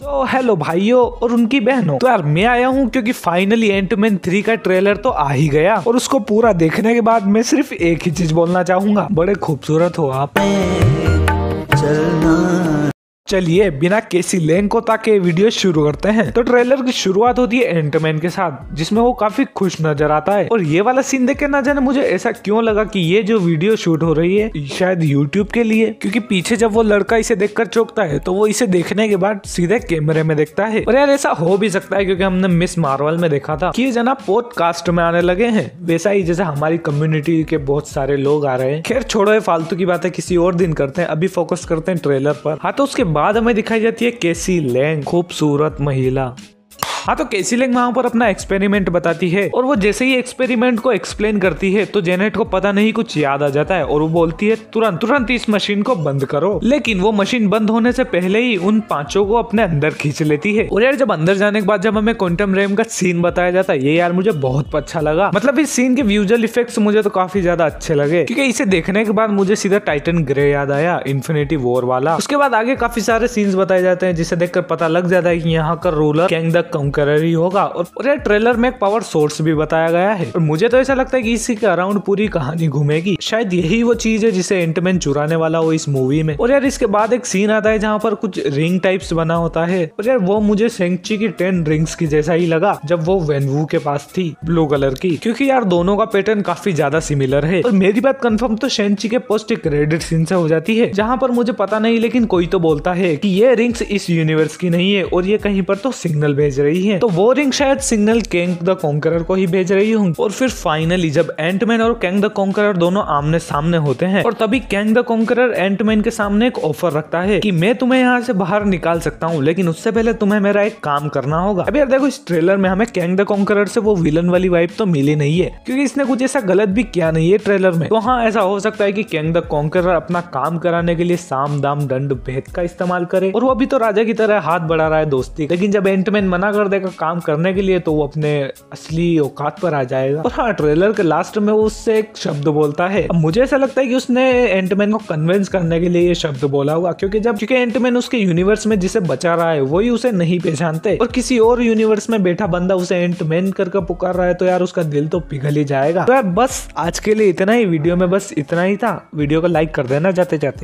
so hello भाइयों और उनकी बहनों तो यार मैं आया हूँ क्योंकि फाइनली एंटमैन थ्री का ट्रेलर तो आ ही गया और उसको पूरा देखने के बाद मैं सिर्फ एक ही चीज बोलना चाहूंगा बड़े खूबसूरत हो आप चलना चलिए बिना केसी लेंग को ताके वीडियो शुरू करते हैं तो ट्रेलर की शुरुआत होती है एंटरमैन के साथ जिसमें वो काफी खुश नजर आता है और ये वाला सीन देख के ना जाने मुझे ऐसा क्यों लगा कि ये जो वीडियो शूट हो रही है शायद यूट्यूब के लिए क्योंकि पीछे जब वो लड़का इसे देखकर चौंकता है तो वो इसे देखने के बाद सीधे कैमरे में देखता है और यार ऐसा हो भी सकता है क्योंकि हमने मिस मार्वल में देखा था कि ये जना पॉडकास्ट में आने लगे हैं वैसा ही जैसे हमारी कम्युनिटी के बहुत सारे लोग आ रहे हैं खैर छोड़ो ये फालतू की बातें किसी और दिन करते हैं अभी फोकस करते हैं ट्रेलर पर हाँ तो उसके बाद हमें दिखाई जाती है केसी लैंग खूबसूरत महिला हाँ तो केसीलिंग वहां पर अपना एक्सपेरिमेंट बताती है और वो जैसे ही एक्सपेरिमेंट को एक्सप्लेन करती है तो जेनेट को पता नहीं कुछ याद आ जाता है और वो बोलती है तुरंत तुरंत इस मशीन को बंद करो लेकिन वो मशीन बंद होने से पहले ही उन पांचों को अपने अंदर खींच लेती है और यार जब अंदर जाने के बाद जब हमें क्वांटम रेम का सीन बताया जाता है ये यार मुझे बहुत अच्छा लगा मतलब इस सीन के विजुअल इफेक्ट मुझे तो काफी ज्यादा अच्छे लगे क्योंकि इसे देखने के बाद मुझे सीधा टाइटन ग्रे याद आया इन्फिनेटी वॉर वाला उसके बाद आगे काफी सारे सीन्स बताए जाते हैं जिसे देखकर पता लग जाता है कि यहाँ का ruler Kang the Conqueror temporary होगा और पूरे ट्रेलर में एक पावर सोर्स भी बताया गया है और मुझे तो ऐसा लगता है कि इसी के अराउंड पूरी कहानी घूमेगी शायद यही वो चीज है जिसे एंटमैन चुराने वाला हो इस मूवी में और यार इसके बाद एक सीन आता है जहाँ पर कुछ रिंग टाइप्स बना होता है और यार वो मुझे सेंची की टेन रिंग्स की जैसा ही लगा जब वो वेनवू के पास थी ब्लू कलर की क्योंकि यार दोनों का पैटर्न काफी ज्यादा सिमिलर है और मेरी बात कंफर्म तो शेंची के पोस्ट क्रेडिट सीन से हो जाती है जहाँ पर मुझे पता नहीं लेकिन कोई तो बोलता है की ये रिंग्स इस यूनिवर्स की नहीं है और ये कहीं पर तो सिग्नल भेज रही है रही है तो वो रिंग शायद सिग्नल केंग द कॉन्करर को ही भेज रही होंगी और फिर फाइनली जब एंटमैन और कैंग द कॉन्करर दोनों आमने सामने होते हैं और तभी कैंग द कॉन्करर एंटमैन के सामने एक ऑफर रखता है की मैं तुम्हें यहाँ से बाहर निकाल सकता हूँ लेकिन उससे पहले तुम्हें मेरा एक काम करना होगा अभी यार देखो इस ट्रेलर में हमें कैंग द कॉन्करर से वो विलन वाली वाइफ तो मिली नहीं है क्योंकि इसने कुछ ऐसा गलत भी किया नहीं है ट्रेलर में तो हाँ ऐसा हो सकता है कि कैंग द कॉन्करर अपना काम कराने के लिए साम दाम दंड भेद का इस्तेमाल करे और वो अभी तो राजा की तरह हाथ बढ़ा रहा है दोस्ती लेकिन जब एंटमैन मना कर दे वादे का काम करने के लिए तो वो अपने असली औकात पर आ जाएगा और हाँ ट्रेलर के लास्ट में वो उससे एक शब्द बोलता है मुझे ऐसा लगता है कि उसने एंटमैन को कन्विंस करने के लिए ये शब्द बोला हुआ क्योंकि जब क्योंकि एंटमैन उसके यूनिवर्स में जिसे बचा रहा है वही उसे नहीं पहचानते और किसी और यूनिवर्स में बैठा बंदा उसे एंटमैन कर पुकार रहा है तो यार उसका दिल तो पिघल ही जाएगा तो यार बस आज के लिए इतना ही वीडियो में बस इतना ही था वीडियो को लाइक कर देना जाते जाते